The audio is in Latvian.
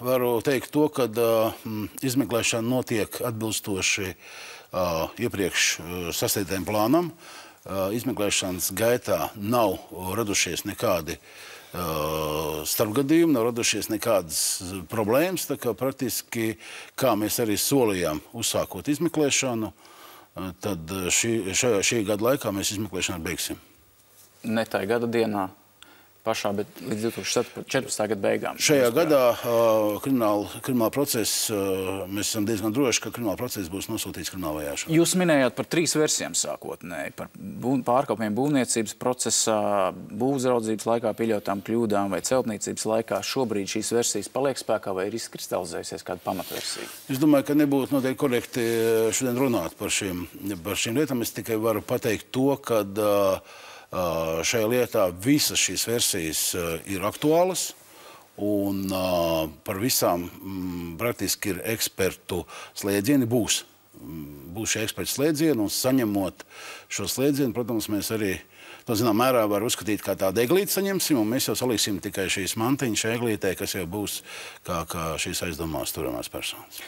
varu teikt to, ka izmeklēšana notiek atbilstoši iepriekš sastādītājiem plānam. Izmeklēšanas gaitā nav radušies nekādi starpgadījumi, nav radušies nekādas problēmas. Tā kā praktiski, kā mēs arī solījām, uzsākot izmeklēšanu, tad šī, šajā, šī gada laikā mēs izmeklēšanu beigsim. Ne tajā gada dienā, pašā, bet līdz 2014. gada beigām. Šajā gadā uh, krimināla, krimināla procesa, uh, mēs esam diezgan droši, ka krimināla procesa būs nosūtīts krimināla vajāšanā. Jūs minējāt par trīs versijām sākotnēji, par būn, pārkāpumiem būvniecības procesā, būvzraudzības laikā pieļautām kļūdām vai celtniecības laikā. Šobrīd šīs versijas paliek spēkā vai ir izkristalizējusies kāda pamatversija? Es domāju, ka nebūtu noteikti korekti šodien runāt par šīm, par šīm lietām. Es tikai varu pateikt to, ka uh, Eh, šajā lietā visas šīs versijas eh, ir aktuālas. Un eh, par visām mm, praktiski ir ekspertu slēdzieni būs. Mm, būs šie eksperti slēdzieni, un saņemot šo slēdzienu, protams, mēs arī to zinām mērā var uzskatīt kā tādu eglīti saņemsim, un mēs jau saliksim tikai šīs mantiņas eglītē, kas jau būs kā, kā šīs aizdomās turamās personas.